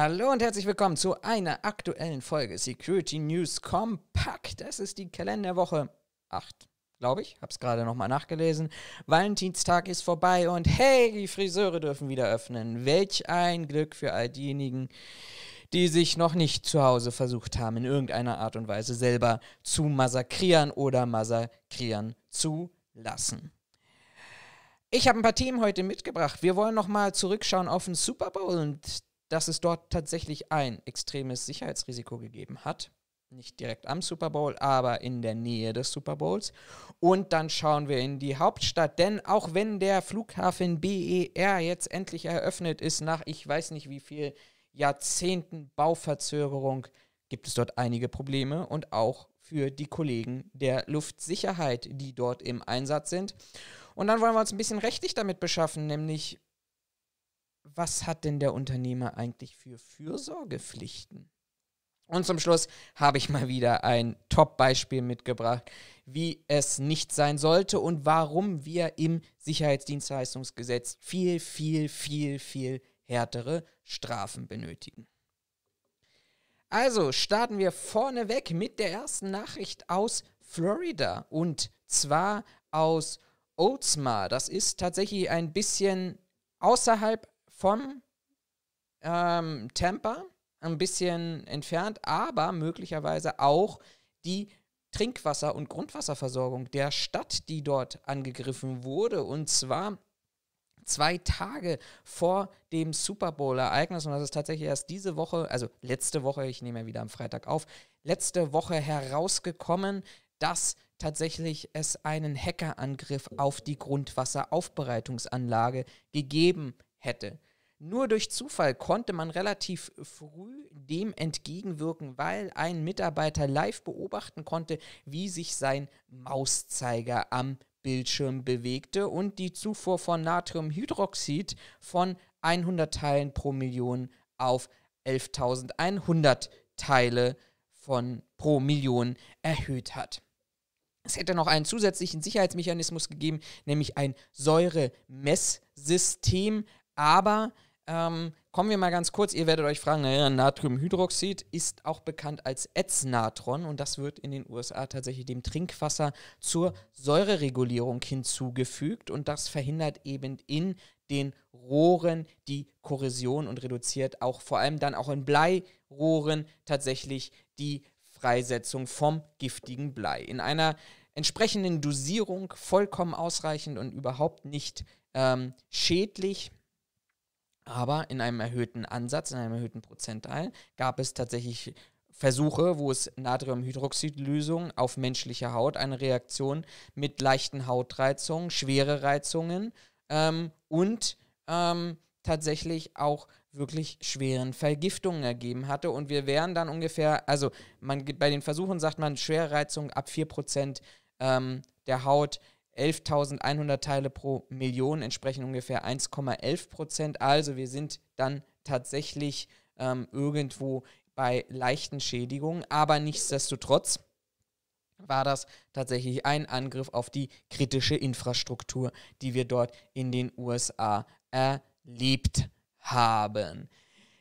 Hallo und herzlich willkommen zu einer aktuellen Folge Security News Compact. Das ist die Kalenderwoche 8, glaube ich. Habe es gerade nochmal nachgelesen. Valentinstag ist vorbei und hey, die Friseure dürfen wieder öffnen. Welch ein Glück für all diejenigen, die sich noch nicht zu Hause versucht haben, in irgendeiner Art und Weise selber zu massakrieren oder massakrieren zu lassen. Ich habe ein paar Themen heute mitgebracht. Wir wollen nochmal zurückschauen auf den Super Bowl und dass es dort tatsächlich ein extremes Sicherheitsrisiko gegeben hat. Nicht direkt am Super Bowl, aber in der Nähe des Super Bowls. Und dann schauen wir in die Hauptstadt, denn auch wenn der Flughafen BER jetzt endlich eröffnet ist, nach ich weiß nicht wie viel Jahrzehnten Bauverzögerung, gibt es dort einige Probleme und auch für die Kollegen der Luftsicherheit, die dort im Einsatz sind. Und dann wollen wir uns ein bisschen rechtlich damit beschaffen, nämlich was hat denn der Unternehmer eigentlich für Fürsorgepflichten? Und zum Schluss habe ich mal wieder ein Top-Beispiel mitgebracht, wie es nicht sein sollte und warum wir im Sicherheitsdienstleistungsgesetz viel, viel, viel, viel härtere Strafen benötigen. Also starten wir vorneweg mit der ersten Nachricht aus Florida und zwar aus Oldsmar. Das ist tatsächlich ein bisschen außerhalb vom ähm, Temper ein bisschen entfernt, aber möglicherweise auch die Trinkwasser- und Grundwasserversorgung der Stadt, die dort angegriffen wurde. Und zwar zwei Tage vor dem Super Bowl-Ereignis. Und das ist tatsächlich erst diese Woche, also letzte Woche, ich nehme ja wieder am Freitag auf, letzte Woche herausgekommen, dass tatsächlich es einen Hackerangriff auf die Grundwasseraufbereitungsanlage gegeben hätte. Nur durch Zufall konnte man relativ früh dem entgegenwirken, weil ein Mitarbeiter live beobachten konnte, wie sich sein Mauszeiger am Bildschirm bewegte und die Zufuhr von Natriumhydroxid von 100 Teilen pro Million auf 11.100 Teile von pro Million erhöht hat. Es hätte noch einen zusätzlichen Sicherheitsmechanismus gegeben, nämlich ein Säuremesssystem, aber ähm, kommen wir mal ganz kurz. Ihr werdet euch fragen, naja, Natriumhydroxid ist auch bekannt als Ätznatron und das wird in den USA tatsächlich dem Trinkwasser zur Säureregulierung hinzugefügt und das verhindert eben in den Rohren die Korrosion und reduziert auch vor allem dann auch in Bleirohren tatsächlich die Freisetzung vom giftigen Blei. In einer entsprechenden Dosierung vollkommen ausreichend und überhaupt nicht ähm, schädlich aber in einem erhöhten Ansatz, in einem erhöhten Prozentteil gab es tatsächlich Versuche, wo es Natriumhydroxidlösung auf menschlicher Haut eine Reaktion mit leichten Hautreizungen, schwere Reizungen ähm, und ähm, tatsächlich auch wirklich schweren Vergiftungen ergeben hatte. Und wir wären dann ungefähr, also man, bei den Versuchen sagt man, schwere Reizung ab 4% ähm, der Haut 11.100 Teile pro Million entsprechen ungefähr 1,11 Prozent. Also wir sind dann tatsächlich ähm, irgendwo bei leichten Schädigungen. Aber nichtsdestotrotz war das tatsächlich ein Angriff auf die kritische Infrastruktur, die wir dort in den USA erlebt haben.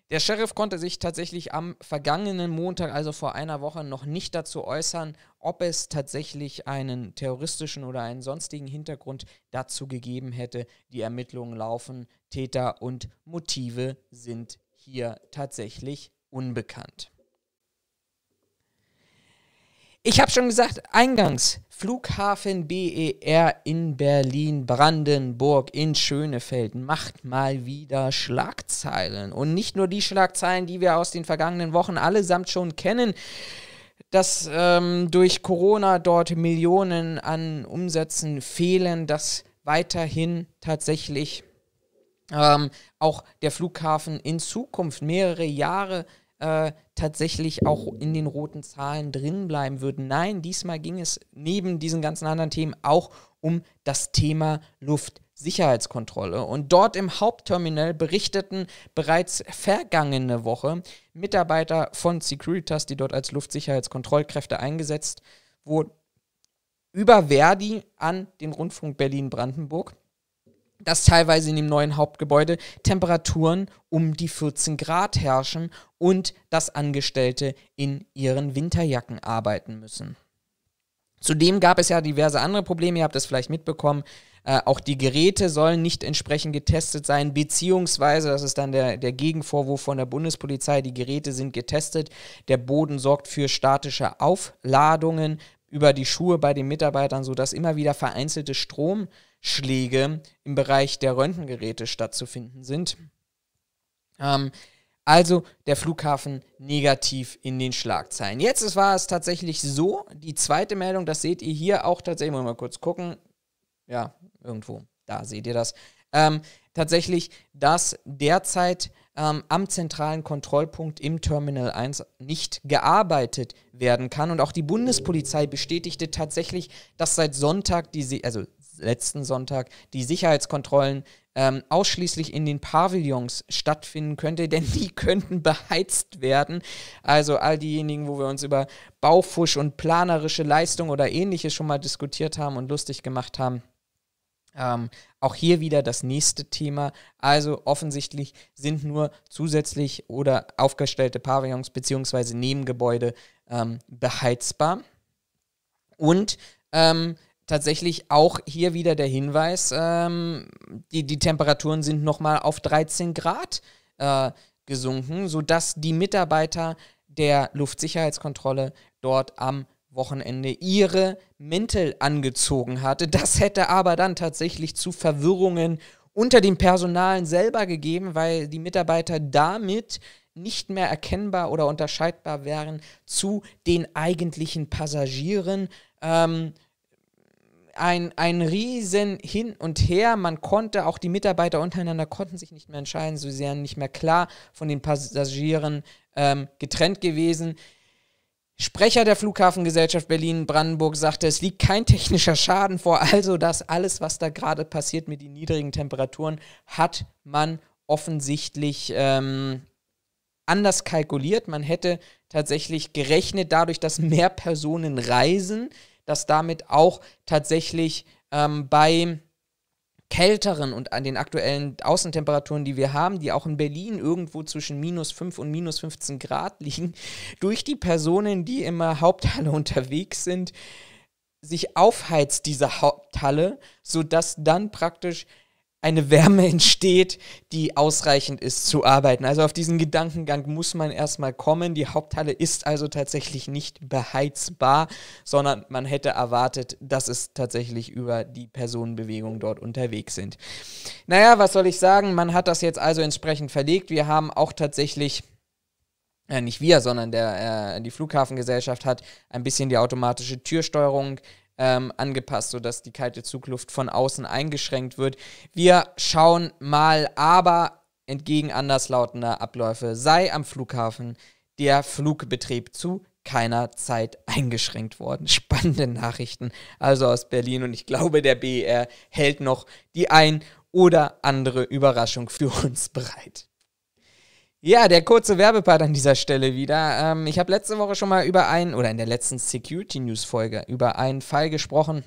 Der Sheriff konnte sich tatsächlich am vergangenen Montag, also vor einer Woche, noch nicht dazu äußern, ob es tatsächlich einen terroristischen oder einen sonstigen Hintergrund dazu gegeben hätte. Die Ermittlungen laufen, Täter und Motive sind hier tatsächlich unbekannt. Ich habe schon gesagt, eingangs, Flughafen BER in Berlin, Brandenburg, in Schönefeld macht mal wieder Schlagzeilen. Und nicht nur die Schlagzeilen, die wir aus den vergangenen Wochen allesamt schon kennen, dass ähm, durch Corona dort Millionen an Umsätzen fehlen, dass weiterhin tatsächlich ähm, auch der Flughafen in Zukunft mehrere Jahre äh, tatsächlich auch in den roten Zahlen drin bleiben würden. Nein, diesmal ging es neben diesen ganzen anderen Themen auch um das Thema Luft. Sicherheitskontrolle. Und dort im Hauptterminal berichteten bereits vergangene Woche Mitarbeiter von Securitas, die dort als Luftsicherheitskontrollkräfte eingesetzt wurden, über Verdi an den Rundfunk Berlin-Brandenburg, dass teilweise in dem neuen Hauptgebäude Temperaturen um die 14 Grad herrschen und dass Angestellte in ihren Winterjacken arbeiten müssen. Zudem gab es ja diverse andere Probleme, ihr habt es vielleicht mitbekommen. Äh, auch die Geräte sollen nicht entsprechend getestet sein, beziehungsweise, das ist dann der, der Gegenvorwurf von der Bundespolizei, die Geräte sind getestet, der Boden sorgt für statische Aufladungen über die Schuhe bei den Mitarbeitern, sodass immer wieder vereinzelte Strom, Schläge im Bereich der Röntgengeräte stattzufinden sind. Ähm, also der Flughafen negativ in den Schlagzeilen. Jetzt war es tatsächlich so, die zweite Meldung, das seht ihr hier auch tatsächlich, mal kurz gucken. Ja, irgendwo, da seht ihr das. Ähm, tatsächlich, dass derzeit ähm, am zentralen Kontrollpunkt im Terminal 1 nicht gearbeitet werden kann. Und auch die Bundespolizei bestätigte tatsächlich, dass seit Sonntag, die Se also letzten Sonntag die Sicherheitskontrollen ähm, ausschließlich in den Pavillons stattfinden könnte, denn die könnten beheizt werden. Also all diejenigen, wo wir uns über Baufusch und planerische Leistung oder ähnliches schon mal diskutiert haben und lustig gemacht haben. Ähm, auch hier wieder das nächste Thema. Also offensichtlich sind nur zusätzlich oder aufgestellte Pavillons bzw. Nebengebäude ähm, beheizbar. Und ähm, tatsächlich auch hier wieder der Hinweis, ähm, die, die Temperaturen sind nochmal auf 13 Grad äh, gesunken, sodass die Mitarbeiter der Luftsicherheitskontrolle dort am Wochenende ihre Mäntel angezogen hatte. Das hätte aber dann tatsächlich zu Verwirrungen unter dem Personal selber gegeben, weil die Mitarbeiter damit nicht mehr erkennbar oder unterscheidbar wären zu den eigentlichen Passagieren. Ähm, ein, ein riesen Hin und Her. Man konnte, auch die Mitarbeiter untereinander konnten sich nicht mehr entscheiden, so sehr nicht mehr klar von den Passagieren ähm, getrennt gewesen. Sprecher der Flughafengesellschaft Berlin-Brandenburg sagte, es liegt kein technischer Schaden vor, also das alles, was da gerade passiert mit den niedrigen Temperaturen, hat man offensichtlich ähm, anders kalkuliert. Man hätte tatsächlich gerechnet, dadurch, dass mehr Personen reisen, dass damit auch tatsächlich ähm, bei kälteren und an den aktuellen Außentemperaturen, die wir haben, die auch in Berlin irgendwo zwischen minus 5 und minus 15 Grad liegen, durch die Personen, die immer Haupthalle unterwegs sind, sich aufheizt diese Haupthalle, sodass dann praktisch eine Wärme entsteht, die ausreichend ist zu arbeiten. Also auf diesen Gedankengang muss man erstmal kommen. Die Haupthalle ist also tatsächlich nicht beheizbar, sondern man hätte erwartet, dass es tatsächlich über die Personenbewegung dort unterwegs sind. Naja, was soll ich sagen? Man hat das jetzt also entsprechend verlegt. Wir haben auch tatsächlich äh, nicht wir, sondern der, äh, die Flughafengesellschaft hat ein bisschen die automatische Türsteuerung ähm, angepasst, sodass die kalte Zugluft von außen eingeschränkt wird. Wir schauen mal, aber entgegen anderslautender Abläufe sei am Flughafen der Flugbetrieb zu keiner Zeit eingeschränkt worden. Spannende Nachrichten also aus Berlin und ich glaube, der BER hält noch die ein oder andere Überraschung für uns bereit. Ja, der kurze Werbepart an dieser Stelle wieder. Ähm, ich habe letzte Woche schon mal über einen, oder in der letzten Security News Folge, über einen Fall gesprochen,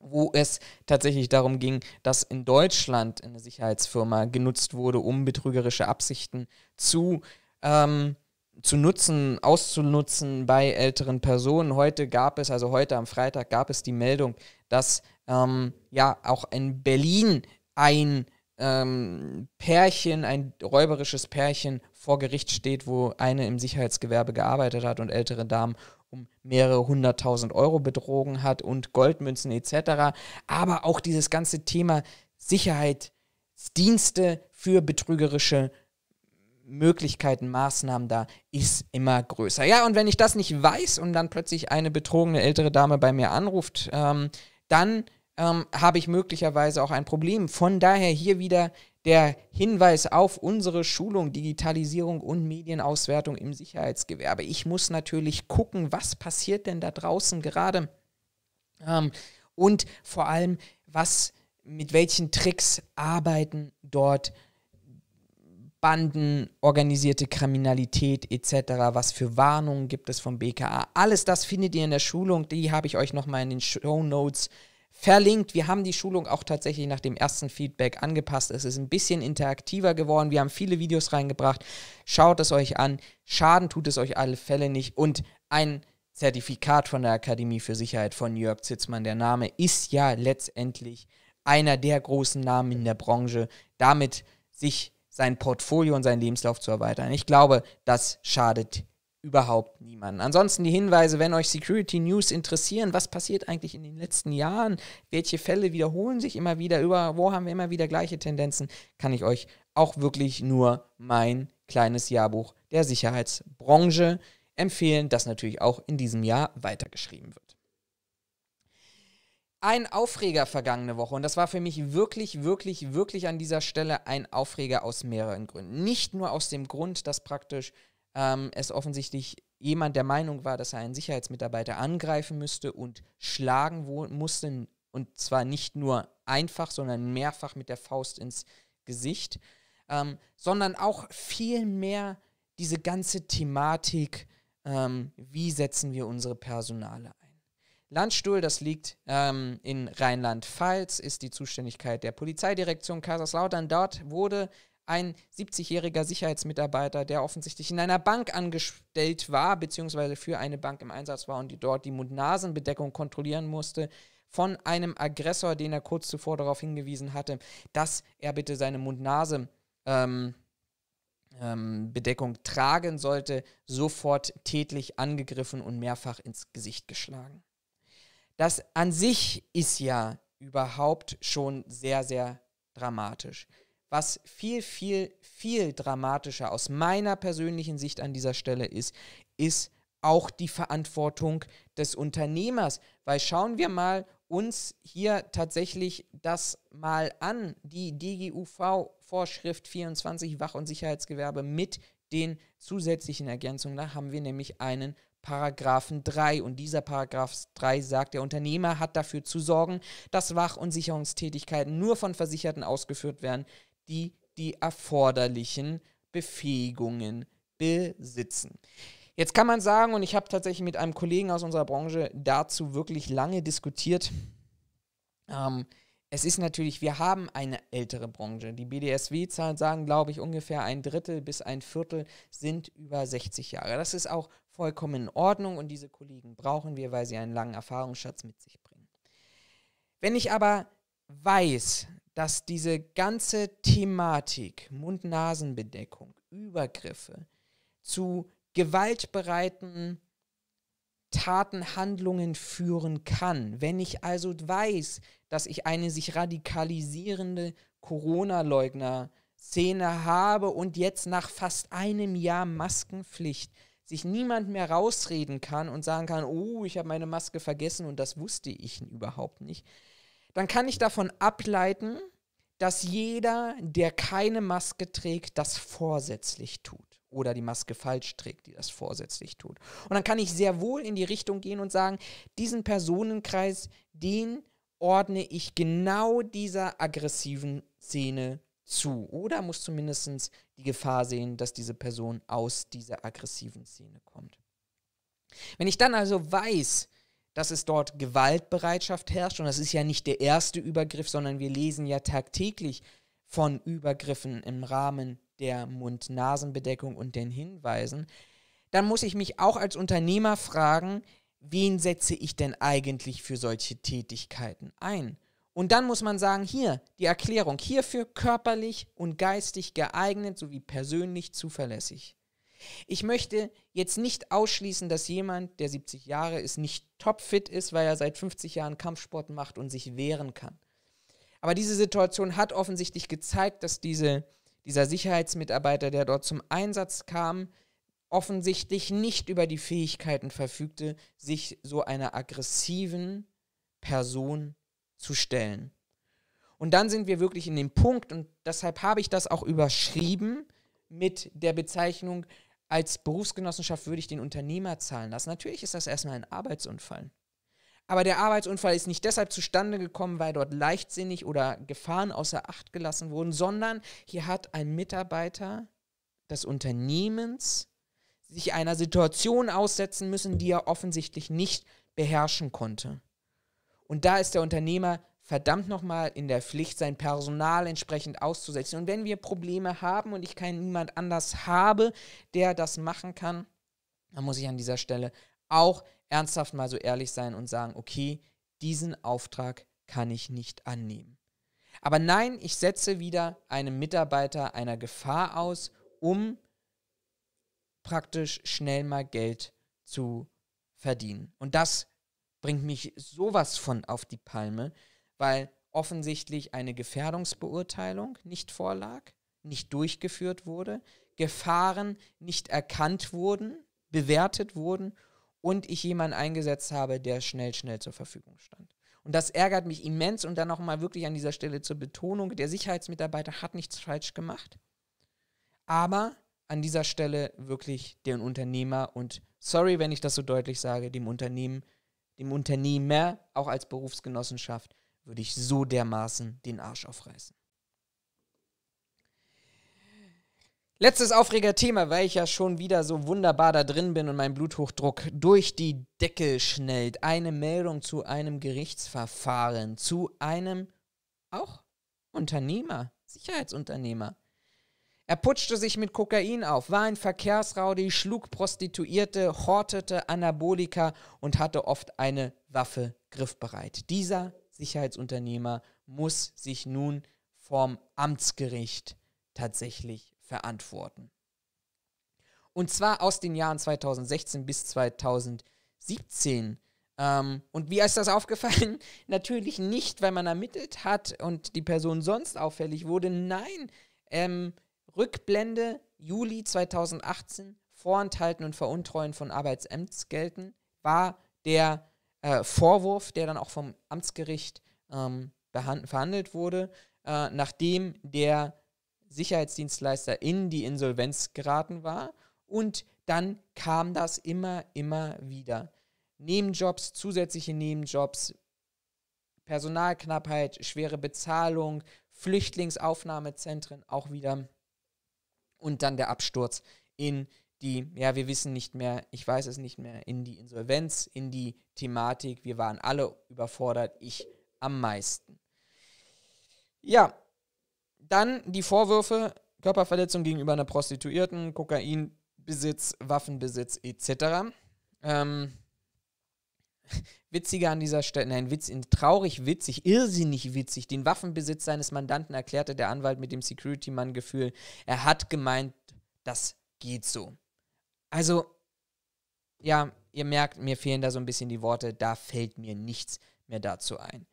wo es tatsächlich darum ging, dass in Deutschland eine Sicherheitsfirma genutzt wurde, um betrügerische Absichten zu, ähm, zu nutzen, auszunutzen bei älteren Personen. Heute gab es, also heute am Freitag, gab es die Meldung, dass ähm, ja auch in Berlin ein ähm, Pärchen, ein räuberisches Pärchen vor Gericht steht, wo eine im Sicherheitsgewerbe gearbeitet hat und ältere Damen um mehrere hunderttausend Euro betrogen hat und Goldmünzen etc. Aber auch dieses ganze Thema Sicherheitsdienste für betrügerische Möglichkeiten, Maßnahmen da ist immer größer. Ja, und wenn ich das nicht weiß und dann plötzlich eine betrogene ältere Dame bei mir anruft, ähm, dann ähm, habe ich möglicherweise auch ein Problem. Von daher hier wieder der Hinweis auf unsere Schulung Digitalisierung und Medienauswertung im Sicherheitsgewerbe. Ich muss natürlich gucken, was passiert denn da draußen gerade ähm, und vor allem, was mit welchen Tricks arbeiten dort Banden, organisierte Kriminalität etc. Was für Warnungen gibt es vom BKA? Alles das findet ihr in der Schulung. Die habe ich euch nochmal in den Show Notes äh, verlinkt. Wir haben die Schulung auch tatsächlich nach dem ersten Feedback angepasst. Es ist ein bisschen interaktiver geworden. Wir haben viele Videos reingebracht. Schaut es euch an. Schaden tut es euch alle Fälle nicht. Und ein Zertifikat von der Akademie für Sicherheit von Jörg Zitzmann, der Name, ist ja letztendlich einer der großen Namen in der Branche. Damit sich sein Portfolio und seinen Lebenslauf zu erweitern. Ich glaube, das schadet überhaupt niemanden. Ansonsten die Hinweise, wenn euch Security News interessieren, was passiert eigentlich in den letzten Jahren, welche Fälle wiederholen sich immer wieder, über wo haben wir immer wieder gleiche Tendenzen, kann ich euch auch wirklich nur mein kleines Jahrbuch der Sicherheitsbranche empfehlen, das natürlich auch in diesem Jahr weitergeschrieben wird. Ein Aufreger vergangene Woche und das war für mich wirklich, wirklich, wirklich an dieser Stelle ein Aufreger aus mehreren Gründen. Nicht nur aus dem Grund, dass praktisch ähm, es offensichtlich jemand der Meinung war, dass er einen Sicherheitsmitarbeiter angreifen müsste und schlagen musste, und zwar nicht nur einfach, sondern mehrfach mit der Faust ins Gesicht, ähm, sondern auch vielmehr diese ganze Thematik, ähm, wie setzen wir unsere Personale ein. Landstuhl, das liegt ähm, in Rheinland-Pfalz, ist die Zuständigkeit der Polizeidirektion Kaiserslautern. Dort wurde ein 70-jähriger Sicherheitsmitarbeiter, der offensichtlich in einer Bank angestellt war, beziehungsweise für eine Bank im Einsatz war und die dort die Mund-Nasen-Bedeckung kontrollieren musste, von einem Aggressor, den er kurz zuvor darauf hingewiesen hatte, dass er bitte seine Mund-Nase ähm, ähm, Bedeckung tragen sollte, sofort tätlich angegriffen und mehrfach ins Gesicht geschlagen. Das an sich ist ja überhaupt schon sehr, sehr dramatisch. Was viel, viel, viel dramatischer aus meiner persönlichen Sicht an dieser Stelle ist, ist auch die Verantwortung des Unternehmers. Weil schauen wir mal uns hier tatsächlich das mal an, die DGUV-Vorschrift 24 Wach- und Sicherheitsgewerbe mit den zusätzlichen Ergänzungen. Da haben wir nämlich einen Paragraphen 3. Und dieser Paragraph 3 sagt, der Unternehmer hat dafür zu sorgen, dass Wach- und Sicherungstätigkeiten nur von Versicherten ausgeführt werden, die die erforderlichen Befähigungen besitzen. Jetzt kann man sagen, und ich habe tatsächlich mit einem Kollegen aus unserer Branche dazu wirklich lange diskutiert, ähm, es ist natürlich, wir haben eine ältere Branche. Die BDSW-Zahlen sagen, glaube ich, ungefähr ein Drittel bis ein Viertel sind über 60 Jahre. Das ist auch vollkommen in Ordnung und diese Kollegen brauchen wir, weil sie einen langen Erfahrungsschatz mit sich bringen. Wenn ich aber weiß, dass diese ganze Thematik Mund-Nasen-Bedeckung, Übergriffe zu gewaltbereiten Taten, Handlungen führen kann. Wenn ich also weiß, dass ich eine sich radikalisierende Corona-Leugner-Szene habe und jetzt nach fast einem Jahr Maskenpflicht sich niemand mehr rausreden kann und sagen kann, oh, ich habe meine Maske vergessen und das wusste ich überhaupt nicht, dann kann ich davon ableiten, dass jeder, der keine Maske trägt, das vorsätzlich tut. Oder die Maske falsch trägt, die das vorsätzlich tut. Und dann kann ich sehr wohl in die Richtung gehen und sagen, diesen Personenkreis, den ordne ich genau dieser aggressiven Szene zu. Oder muss zumindest die Gefahr sehen, dass diese Person aus dieser aggressiven Szene kommt. Wenn ich dann also weiß, dass es dort Gewaltbereitschaft herrscht. Und das ist ja nicht der erste Übergriff, sondern wir lesen ja tagtäglich von Übergriffen im Rahmen der Mund-Nasen-Bedeckung und den Hinweisen. Dann muss ich mich auch als Unternehmer fragen, wen setze ich denn eigentlich für solche Tätigkeiten ein? Und dann muss man sagen, hier die Erklärung, hierfür körperlich und geistig geeignet sowie persönlich zuverlässig. Ich möchte jetzt nicht ausschließen, dass jemand, der 70 Jahre ist, nicht topfit ist, weil er seit 50 Jahren Kampfsport macht und sich wehren kann. Aber diese Situation hat offensichtlich gezeigt, dass diese, dieser Sicherheitsmitarbeiter, der dort zum Einsatz kam, offensichtlich nicht über die Fähigkeiten verfügte, sich so einer aggressiven Person zu stellen. Und dann sind wir wirklich in dem Punkt, und deshalb habe ich das auch überschrieben mit der Bezeichnung, als Berufsgenossenschaft würde ich den Unternehmer zahlen lassen. Natürlich ist das erstmal ein Arbeitsunfall. Aber der Arbeitsunfall ist nicht deshalb zustande gekommen, weil dort leichtsinnig oder Gefahren außer Acht gelassen wurden, sondern hier hat ein Mitarbeiter des Unternehmens sich einer Situation aussetzen müssen, die er offensichtlich nicht beherrschen konnte. Und da ist der Unternehmer verdammt nochmal in der Pflicht, sein Personal entsprechend auszusetzen. Und wenn wir Probleme haben und ich keinen niemand anders habe, der das machen kann, dann muss ich an dieser Stelle auch ernsthaft mal so ehrlich sein und sagen, okay, diesen Auftrag kann ich nicht annehmen. Aber nein, ich setze wieder einem Mitarbeiter einer Gefahr aus, um praktisch schnell mal Geld zu verdienen. Und das bringt mich sowas von auf die Palme weil offensichtlich eine Gefährdungsbeurteilung nicht vorlag, nicht durchgeführt wurde, Gefahren nicht erkannt wurden, bewertet wurden und ich jemanden eingesetzt habe, der schnell, schnell zur Verfügung stand. Und das ärgert mich immens und dann nochmal wirklich an dieser Stelle zur Betonung, der Sicherheitsmitarbeiter hat nichts falsch gemacht, aber an dieser Stelle wirklich den Unternehmer und sorry, wenn ich das so deutlich sage, dem Unternehmen, dem Unternehmer auch als Berufsgenossenschaft würde ich so dermaßen den Arsch aufreißen. Letztes Aufregerthema, weil ich ja schon wieder so wunderbar da drin bin und mein Bluthochdruck durch die Decke schnellt. Eine Meldung zu einem Gerichtsverfahren, zu einem auch Unternehmer, Sicherheitsunternehmer. Er putschte sich mit Kokain auf, war ein Verkehrsraudi, schlug Prostituierte, hortete Anabolika und hatte oft eine Waffe griffbereit. Dieser Sicherheitsunternehmer muss sich nun vom Amtsgericht tatsächlich verantworten. Und zwar aus den Jahren 2016 bis 2017. Ähm, und wie ist das aufgefallen? Natürlich nicht, weil man ermittelt hat und die Person sonst auffällig wurde. Nein, ähm, Rückblende Juli 2018, Vorenthalten und Veruntreuen von Arbeitsämtsgelten war der äh, Vorwurf, der dann auch vom Amtsgericht ähm, verhandelt wurde, äh, nachdem der Sicherheitsdienstleister in die Insolvenz geraten war. Und dann kam das immer, immer wieder. Nebenjobs, zusätzliche Nebenjobs, Personalknappheit, schwere Bezahlung, Flüchtlingsaufnahmezentren auch wieder. Und dann der Absturz in die die, ja, wir wissen nicht mehr, ich weiß es nicht mehr, in die Insolvenz, in die Thematik, wir waren alle überfordert, ich am meisten. Ja, dann die Vorwürfe Körperverletzung gegenüber einer Prostituierten, Kokainbesitz, Waffenbesitz etc. Ähm, witziger an dieser Stelle, nein, witz, traurig witzig, irrsinnig witzig. Den Waffenbesitz seines Mandanten erklärte der Anwalt mit dem Security-Mann-Gefühl. Er hat gemeint, das geht so. Also, ja, ihr merkt, mir fehlen da so ein bisschen die Worte, da fällt mir nichts mehr dazu ein.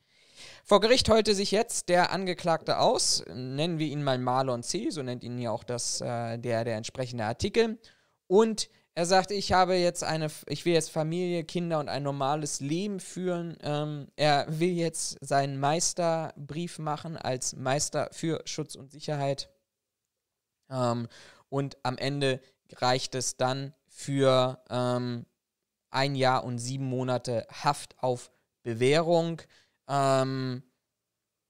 Vor Gericht heulte sich jetzt der Angeklagte aus, nennen wir ihn mal Marlon C., so nennt ihn ja auch das, äh, der, der entsprechende Artikel. Und er sagte, ich habe jetzt eine, ich will jetzt Familie, Kinder und ein normales Leben führen. Ähm, er will jetzt seinen Meisterbrief machen als Meister für Schutz und Sicherheit. Ähm, und am Ende reicht es dann für ähm, ein Jahr und sieben Monate Haft auf Bewährung. Ähm,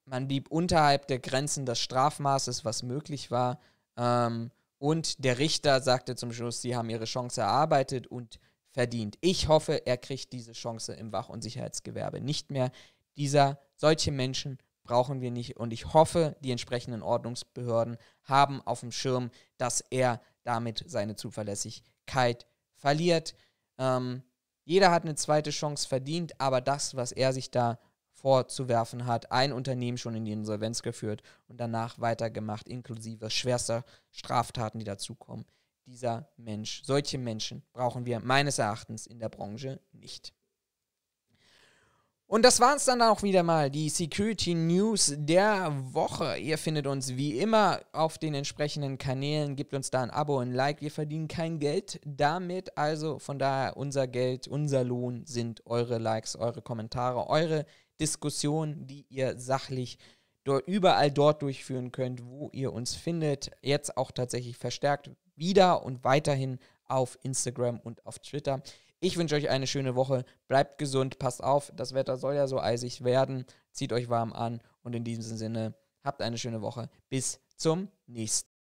man blieb unterhalb der Grenzen des Strafmaßes, was möglich war. Ähm, und der Richter sagte zum Schluss, sie haben ihre Chance erarbeitet und verdient. Ich hoffe, er kriegt diese Chance im Wach- und Sicherheitsgewerbe nicht mehr. Dieser, solche Menschen brauchen wir nicht. Und ich hoffe, die entsprechenden Ordnungsbehörden haben auf dem Schirm, dass er damit seine Zuverlässigkeit verliert. Ähm, jeder hat eine zweite Chance verdient, aber das, was er sich da vorzuwerfen hat, ein Unternehmen schon in die Insolvenz geführt und danach weitergemacht, inklusive schwerster Straftaten, die dazukommen. Dieser Mensch, solche Menschen brauchen wir meines Erachtens in der Branche nicht. Und das es dann auch wieder mal, die Security News der Woche. Ihr findet uns wie immer auf den entsprechenden Kanälen, gebt uns da ein Abo, ein Like. Wir verdienen kein Geld damit, also von daher unser Geld, unser Lohn sind eure Likes, eure Kommentare, eure Diskussionen, die ihr sachlich überall dort durchführen könnt, wo ihr uns findet. Jetzt auch tatsächlich verstärkt wieder und weiterhin auf Instagram und auf Twitter. Ich wünsche euch eine schöne Woche. Bleibt gesund, passt auf, das Wetter soll ja so eisig werden. Zieht euch warm an und in diesem Sinne, habt eine schöne Woche. Bis zum nächsten.